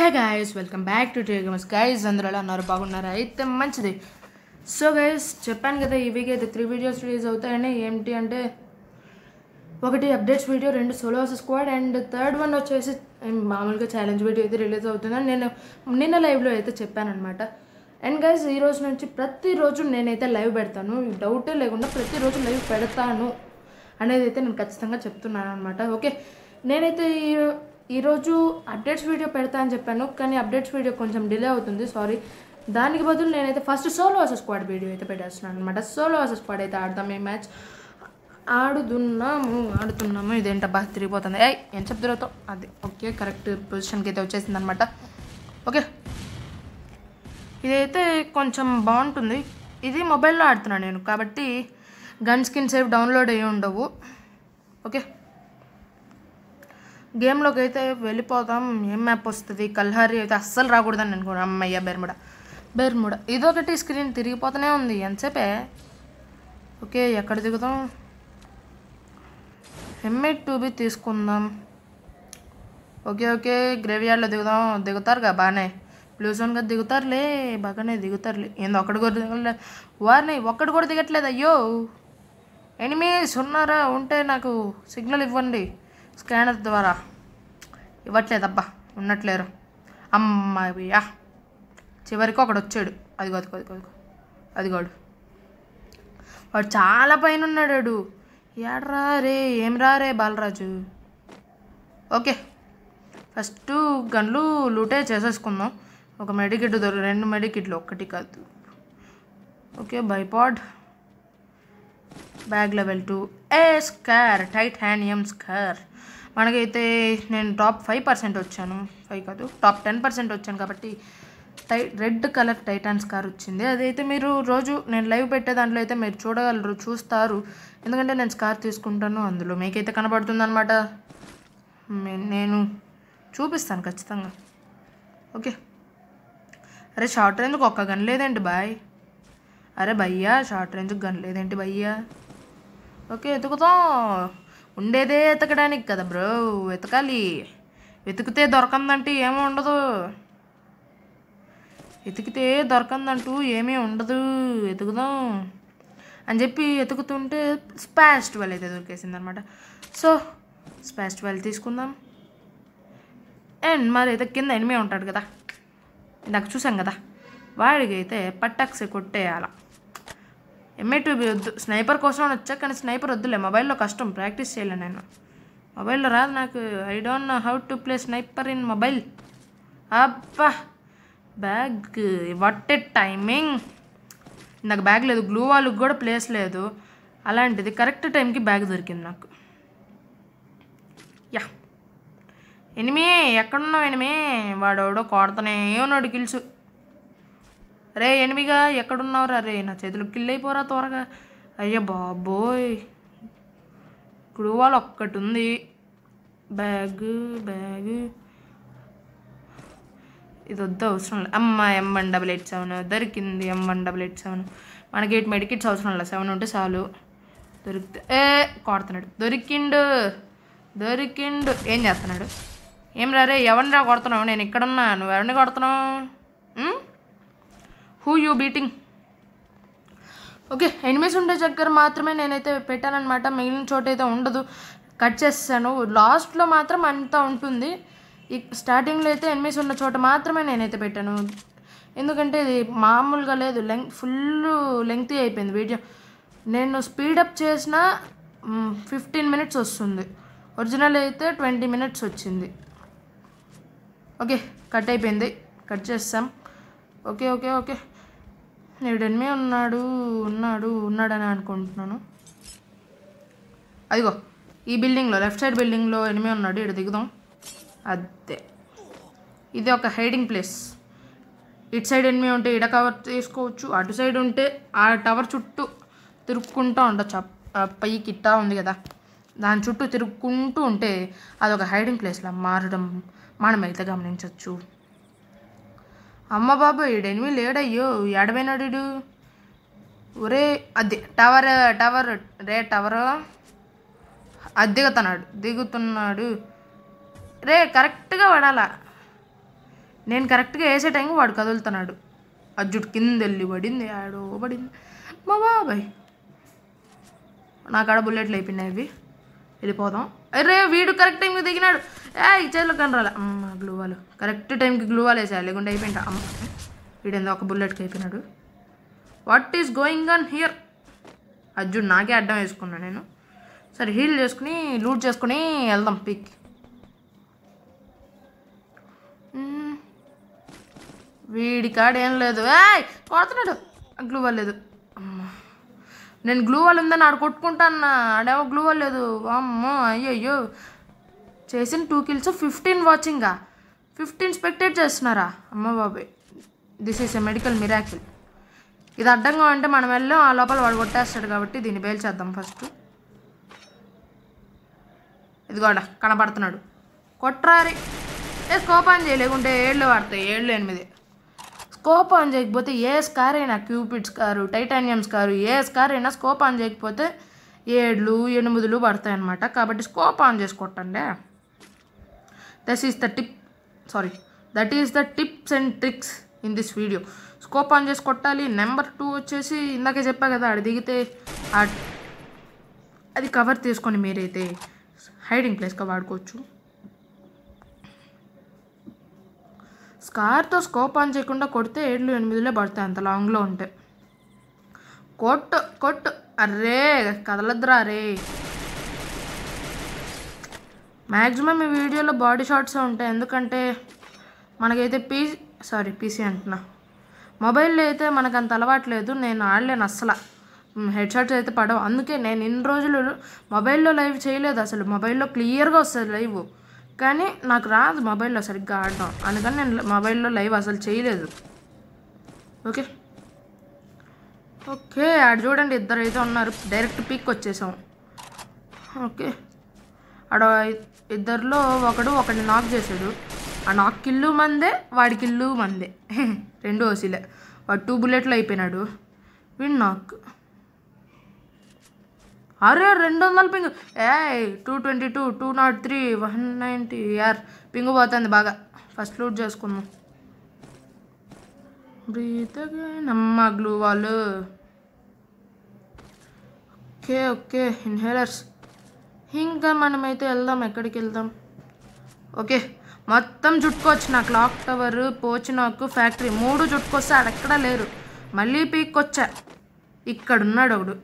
hey guys welcome back to టేగమస్ guys అందరూ ఎలా ఉన్నారు బాగున్నారా అయితే మంచిది సో గైస్ చెప్పాను కదా ఈ వీక్ అయితే త్రీ వీడియోస్ రిలీజ్ అవుతాయని ఏంటి అంటే ఒకటి అప్డేట్స్ వీడియో రెండు solo squad and third one వచ్చేసి మామూలుగా ఛాలెంజ్ వీడియో అయితే రిలీజ్ అవుతుందని నేను నిన్న లైవ్లో అయితే చెప్పాను అనమాట అండ్ గైస్ ఈ రోజు నుంచి ప్రతిరోజు నేనైతే లైవ్ పెడతాను డౌటే లేకుండా ప్రతిరోజు లైవ్ పెడతాను అనేది అయితే నేను ఖచ్చితంగా చెప్తున్నాను అనమాట ఓకే నేనైతే ఈ ఈరోజు అప్డేట్స్ వీడియో పెడతా అని చెప్పాను కానీ అప్డేట్స్ వీడియో కొంచెం డిలే అవుతుంది సారీ దానికి బదులు నేనైతే first solo versus squad video అయితే పెట్టేస్తున్నాను అనమాట సోలో వర్సెస్ స్క్వాడ్ అయితే ఆడదాం ఈ మ్యాచ్ ఆడుతున్నాము ఆడుతున్నాము బాగా తిరిగిపోతుంది ఏ ఏం చెప్తారో అది ఓకే కరెక్ట్ పొజిషన్కి అయితే వచ్చేసింది అనమాట ఓకే ఇదైతే కొంచెం బాగుంటుంది ఇది మొబైల్లో ఆడుతున్నాను నేను కాబట్టి గన్ స్కిన్ సేఫ్ డౌన్లోడ్ అయ్యి ఉండవు ఓకే గేమ్లోకి అయితే వెళ్ళిపోదాం ఏం మ్యాప్ వస్తుంది కల్హారి అయితే అస్సలు రాకూడదని అనుకున్నాను అమ్మయ్య బెర్ముడ బెర్ముడ ఇదొకటి స్క్రీన్ తిరిగిపోతూనే ఉంది ఎంతసేపే ఓకే ఎక్కడ దిగుదాం టూ టూబీ తీసుకుందాం ఓకే ఓకే గ్రేవ్యార్డ్లో దిగుదాం దిగుతారుగా బాగానే బ్లూ జోన్గా దిగుతారులే బాగానే దిగుతారులే ఏందో ఒకటి కూడా దిగలే వారిని ఒక్కడు కూడా దిగట్లేదు అయ్యో ఎనిమీస్ ఉన్నారా ఉంటే నాకు సిగ్నల్ ఇవ్వండి స్కానర్ ద్వారా ఇవ్వట్లేదబ్బా ఉన్నట్లేరు అమ్మయ్యా చివరికి ఒకడు వచ్చాడు అదిగో అదిగో అది అదిగో అదిగోడు వాడు చాలా పైన ఉన్నాడు ఏడరా రే ఏం రే బాలరాజు ఓకే ఫస్ట్ గన్లు లూటే చేసేసుకుందాం ఒక మెడికిట్ దొరి రెండు మెడికిట్లు ఒక్కటి కాదు okay bipod bag level two ఏ స్కార్ టైటానియం స్కర్ మనకైతే నేను టాప్ ఫైవ్ పర్సెంట్ వచ్చాను ఫైవ్ కాదు టాప్ టెన్ పర్సెంట్ వచ్చాను కాబట్టి టై రెడ్ కలర్ టైటాన్స్ కార్ వచ్చింది అదైతే మీరు రోజు నేను లైవ్ పెట్టే దాంట్లో అయితే మీరు చూడగలరు చూస్తారు ఎందుకంటే నేను స్కార్ తీసుకుంటాను అందులో మీకైతే కనబడుతుంది అనమాట నేను చూపిస్తాను ఖచ్చితంగా ఓకే అరే షార్ట్ రేంజ్కి ఒక్క గన్ లేదేంటి బాయ్ అరే భయ్యా షార్ట్ రేంజ్కి గన్ లేదేంటి భయ్యా ఓకే ఎదుగుతాం ఉండేదే వెతకడానికి కదా బ్రో వెతకాలి వెతికితే దొరకందంటూ ఏమీ ఉండదు వెతికితే దొరకందంటూ ఏమీ ఉండదు వెతుకుదాం అని చెప్పి వెతుకుతుంటే స్పాష్ ట్వెల్ అయితే దొరికేసింది అనమాట సో స్పాష్ ట్వెల్ తీసుకుందాం అండ్ మరి అయితే కింద ఎనిమే ఉంటాడు కదా ఇందాక చూసాం కదా వాడికి అయితే పట్టాక్సి కొట్టేయాల ఎంఏ టూ వద్దు స్నైపర్ కోసం అని వచ్చా కానీ స్నైపర్ వద్దులే మొబైల్లో కష్టం ప్రాక్టీస్ చేయలే నేను మొబైల్లో రాదు నాకు I don't know how to play sniper in mobile అబ్బా బ్యాగ్ వట్ ఎ టైమింగ్ నాకు బ్యాగ్ లేదు గ్లూ వాళ్ళకి కూడా ప్లేస్ లేదు అలాంటిది కరెక్ట్ టైంకి బ్యాగ్ దొరికింది నాకు యా ఎనిమే ఎక్కడున్నావు ఎనిమే వాడెవడో కొడతానే ఉన్నాడు గిలుసు రే ఎనిమిగా ఎక్కడున్నావురా రే నా చేతులు కిల్లైపోరా త్వరగా అయ్యా బాబోయ్ ఇప్పుడు వాళ్ళు ఒక్కటి ఉంది బ్యాగ్ బ్యాగ్ ఇది వద్ద అవసరం లేదు అమ్మ M one double eight seven దొరికింది M one double eight seven మనకి ఎయిట్ మెడికిట్స్ అవసరం లేదు సెవెన్ ఉంటే చాలు దొరికితే ఏ కొడుతున్నాడు దొరికిండు దొరికిండు ఏం చేస్తున్నాడు ఏం రారే ఎవరిని రా కొడుతున్నావు నేను ఇక్కడున్నా నువ్వు ఎవరిని కొడుతున్నావు who you beating okay enemies ఉండే దగ్గర మాత్రమే నేనైతే పెట్టానమాట మిగిలిన చోటు అయితే ఉండదు కట్ చేస్తాను లాస్ట్లో మాత్రం అంతా ఉంటుంది ఈ స్టార్టింగ్లో అయితే ఎనిమిస్ ఉన్న చోట మాత్రమే నేనైతే పెట్టాను ఎందుకంటే ఇది మామూలుగా లేదు లెంగ్ ఫుల్ లెంగ్తీ అయిపోయింది వీడియో నేను స్పీడప్ చేసిన ఫిఫ్టీన్ మినిట్స్ వస్తుంది ఒరిజినల్ అయితే ట్వంటీ మినిట్స్ వచ్చింది ఓకే కట్ అయిపోయింది కట్ చేస్తాం ఓకే ఓకే ఓకే ఎడమే ఉన్నాడు ఉన్నాడు ఉన్నాడని అనుకుంటున్నాను అదిగో ఈ బిల్డింగ్లో లెఫ్ట్ సైడ్ బిల్డింగ్లో ఎనిమే ఉన్నాడు ఇక్కడ దిగుదాం అదే ఇది ఒక హైడింగ్ ప్లేస్ ఇటు సైడ్ ఎనిమే ఉంటే ఇడ కవర్ తీసుకోవచ్చు అటు సైడ్ ఉంటే ఆ టవర్ చుట్టూ తిరుక్కుంటూ ఉండొచ్చు పై కిట్టా ఉంది కదా దాని చుట్టూ తిరుక్కుంటూ ఉంటే అదొక హైడింగ్ ప్లేస్లా మారడం మనమైతే గమనించవచ్చు అమ్మ బాబు ఈడేమి లేడయ్యో ఎడమైనాడు ఒరే అదే టవర్ టవర్ రే టవర్ అది దిగుతున్నాడు దిగుతున్నాడు రే కరెక్ట్గా పడాలా నేను కరెక్ట్గా వేసే టైంకి వాడు కదులుతున్నాడు అర్జుడు కింద వెళ్ళి పడింది ఆడో పడింది మా బాబాయ్ నా కాడ బుల్లెట్లు అయిపోయినాయి అవి వెళ్ళిపోదాం అరే వీడు కరెక్ట్ టైంకి దిగినాడు ఏ ఈ చేతిలో కనరాలే అమ్మ గ్లూవాలు కరెక్ట్ టైంకి గ్లూవాలు వేసాయి లేకుండా అయిపోయింటా అమ్మ వీడేందో ఒక బుల్లెట్కి అయిపోయినాడు what is going on here Arjun నాకే అడ్డం వేసుకున్నాను నేను సరే హీల్ చేసుకుని లూట్ చేసుకుని వెళ్దాం పిక్ వీడి కాడ ఏం లేదు ఏ కొడుతున్నాడు గ్లూవల్ లేదు నేను గ్లూ వాళ్ళు ఉందని ఆడ కొట్టుకుంటాను ఆడేమో గ్లూ వాళ్ళు లేదు అయ్యో అయ్యయ్యో చేసిన టూ కిల్స్ ఫిఫ్టీన్ వాచింగా ఫిఫ్టీన్ స్పెక్టేట్ చేస్తున్నారా అమ్మ బాబే this is a medical miracle ఇది అడ్డంగా ఉంటే మనం వెళ్ళాం ఆ లోపల వాడు కొట్టేస్తాడు కాబట్టి దీన్ని బేల్ చేద్దాం ఫస్ట్ ఇదిగోడ కనబడుతున్నాడు కొట్రారి ఏ స్కోప్ చేయలేకుంటే ఏళ్ళు పడతాయి ఏళ్ళు ఎనిమిది స్కోప్ ఆన్ చేయకపోతే ఏ స్కార్ అయినా క్యూపిడ్స్ కారు టైటానియం కారు ఏ స్కార్ అయినా స్కోప్ ఆన్ చేయకపోతే ఏడ్లు ఎనిమిదిలు పడతాయి అనమాట కాబట్టి స్కోప్ ఆన్ చేసుకోటండి that is the tip sorry that is the tips and tricks in this video scope on చేసి కొట్టాలి నెంబర్ టూ వచ్చేసి ఇందాకే చెప్పా కదా అది దిగితే అది కవర్ తీసుకొని మీరైతే హైడింగ్ ప్లేస్గా వాడుకోవచ్చు స్కార్తో స్కోప్ ఆన్ చేయకుండా కొడితే ఏళ్ళు ఎనిమిదిలో పడతాయి అంత లాంగ్లో ఉంటే కొట్టు కొట్టు అర్రే కదలద్దురా రే మ్యాక్సిమం ఈ వీడియోలో బాడీ షాట్స్ ఉంటాయి ఎందుకంటే మనకైతే పీ సారీ పీసీ అంటున్నా మొబైల్లో అయితే మనకు అంత అలవాట్లేదు నేను ఆడలేను అస్సలు హెడ్ షాట్స్ అయితే పడవు అందుకే నేను ఇన్ని రోజులు మొబైల్లో లైవ్ చేయలేదు అసలు మొబైల్లో క్లియర్గా వస్తుంది లైవ్ కానీ నాకు రాదు మొబైల్లో సరిగ్గా ఆడడం అందుకని నేను మొబైల్లో లైవ్ అసలు చేయలేదు ఓకే ఓకే ఆడు చూడండి ఇద్దరు అయితే ఉన్నారు డైరెక్ట్ పిక్ వచ్చేసాం ఓకే ఆడ ఇద్దరిలో ఒకడు ఒకడిని నాక్ చేశాడు ఆ నాక్ కిల్లు మందే వాడి కిల్లు మందే రెండు వసీలే వాడు టూ బుల్లెట్లు అయిపోయినాడు విన్ నాక్ అరే రెండు వందల పింగ్ ఏ two twenty two two naught three one ninety are ping పోతుంది బాగా ఫస్ట్ లూట్ చేసుకుందాం బ్రీత్ నమ్మా గ్లూ వాళ్ళు ఓకే ఓకే ఇన్హేలర్స్ ఇంకా మనమైతే వెళ్దాం ఎక్కడికి వెళ్దాం ఓకే మొత్తం చుట్టుకోవచ్చు నా క్లాక్ టవర్ పోచినాకు ఫ్యాక్టరీ మూడు చుట్టుకొస్తే అక్కడా లేరు మళ్ళీ పీక్కొచ్చా ఇక్కడున్నాడు ఒకడు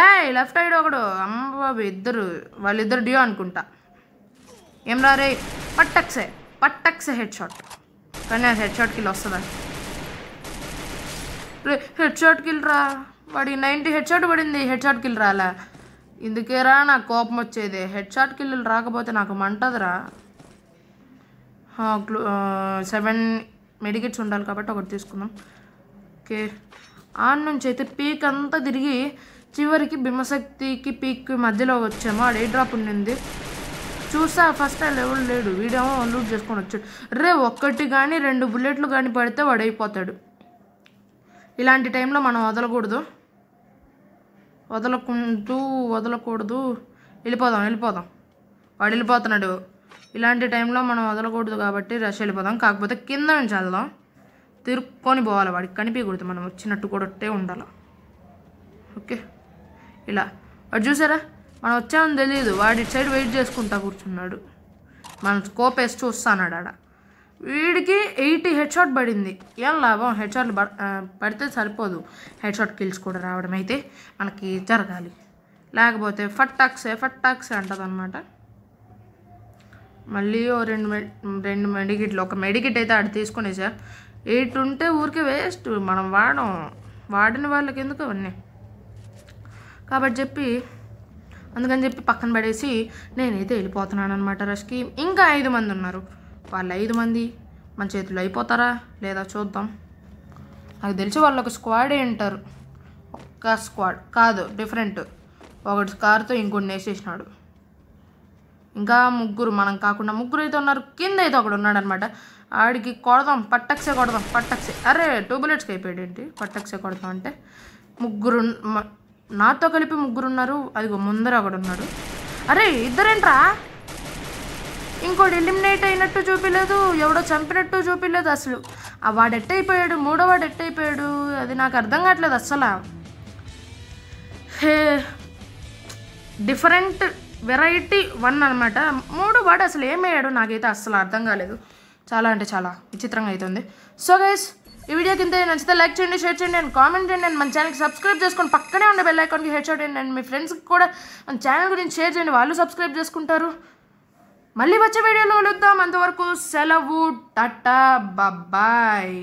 ఏ లెఫ్ట్ సైడ్ ఒకడు అమ్మ బాబు ఇద్దరు వాళ్ళిద్దరు డ్యూ అనుకుంటా ఏం రే పట్టక్సే పట్టక్సే హెడ్ షాట్ కానీ అది హెడ్ షాట్ కిల్ వస్తుందా రే హెడ్ షాట్ కిల్ రా వాడి నైంటీ హెడ్ షాట్ పడింది హెడ్ షాట్ కిల్ రాలా ఇందుకేరా నాకు కోపం వచ్చేది హెడ్ షాట్ కిల్ రాకపోతే నాకు మంటదిరా సెవెన్ మెడికెట్స్ ఉండాలి కాబట్టి ఒకటి తీసుకుందాం ఓకే ఆడ నుంచి అయితే పీక్ అంతా తిరిగి చివరికి భీమశక్తికి పీక్ మధ్యలో వచ్చాము ఆడ ఏ డ్రాప్ ఉండింది చూసా ఫస్ట్ ఆ లెవెల్ లేడు వీడేమో లూట్ చేసుకొని వచ్చాడు రే ఒక్కటి కానీ రెండు బుల్లెట్లు కానీ పడితే వాడైపోతాడు ఇలాంటి టైంలో మనం వదలకూడదు వదలకుంటూ వదలకూడదు వెళ్ళిపోదాం వెళ్ళిపోదాం వాడు వెళ్ళిపోతున్నాడు ఇలాంటి టైంలో మనం వదలకూడదు కాబట్టి రష్ వెళ్ళిపోదాం కాకపోతే కింద నుంచి వెళ్దాం తిరుక్కొని పోవాలి వాడికి కనిపించకూడదు మనం వచ్చినట్టు కూడా ఉండాలి ఓకే ఇలా వాడు చూసారా మనం వచ్చామని తెలియదు వాడి సైడ్ వెయిట్ చేసుకుంటా కూర్చున్నాడు మనం స్కోప్ వేసి చూస్తానాడు ఆడ వీడికి ఎయిటీ హెడ్ షాట్ పడింది ఏం లాభం హెడ్ షాట్లు పడితే సరిపోదు హెడ్ షాట్ కిల్స్ కూడా రావడం అయితే మనకి జరగాలి లేకపోతే ఫట్టాక్సే ఫట్టాక్సే అనమాట మళ్ళీ ఓ రెండు మె రెండు మెడికిట్లు ఒక మెడికిట్ అయితే ఆడ తీసుకునేసా ఎయిట్ ఉంటే ఊరికే వేస్ట్ మనం వాడడం వాడిన వాళ్ళకి ఎందుకు అవన్నీ కాబట్టి చెప్పి అందుకని చెప్పి పక్కన పడేసి నేనైతే వెళ్ళిపోతున్నాను అనమాట రష్కి ఇంకా ఐదు మంది ఉన్నారు వాళ్ళు ఐదు మంది మన చేతిలో అయిపోతారా లేదా చూద్దాం నాకు తెలిసి వాళ్ళు ఒక స్క్వాడే ఉంటారు ఒక్క స్క్వాడ్ కాదు డిఫరెంట్ ఒకటి కారుతో ఇంకొన్ని వేసేసినాడు ఇంకా ముగ్గురు మనం కాకుండా ముగ్గురు అయితే ఉన్నారు కింద అయితే ఒకడు ఉన్నాడు అనమాట ఆడికి కొడదాం పట్టక్సే కొడదాం పట్టక్సే అరే టూ బుల్లెట్స్కి అయిపోయాడు ఏంటి పట్టక్సే కొడదాం అంటే ముగ్గురు నాతో కలిపి ముగ్గురున్నారు అదిగో ముందర ఉన్నాడు అరే ఇద్దరేంట్రా ఇంకోటి ఎలిమినేట్ అయినట్టు చూపిలేదు ఎవడో చంపినట్టు చూపిలేదు అసలు వాడు అయిపోయాడు మూడో వాడు అయిపోయాడు అది నాకు అర్థం కావట్లేదు అస్సలు హే డిఫరెంట్ వెరైటీ వన్ అనమాట మూడు వాడు అసలు ఏమయ్యాడు నాకైతే అస్సలు అర్థం కాలేదు చాలా అంటే చాలా విచిత్రంగా అవుతుంది సో గైస్ ఈ వీడియో కింద నచ్చితే లైక్ చేయండి షేర్ చేయండి అండ్ కామెంట్ చేయండి అండ్ మన ఛానల్కి సబ్స్క్రైబ్ చేసుకొని పక్కనే ఉండే బెల్ ఐకాన్కి హెడ్ షాట్ చేయండి అండ్ మీ ఫ్రెండ్స్కి కూడా మన ఛానల్ గురించి షేర్ చేయండి వాళ్ళు సబ్స్క్రైబ్ చేసుకుంటారు మళ్ళీ వచ్చే వీడియోలో కలుద్దాం అంతవరకు సెలవు టాటా బాయ్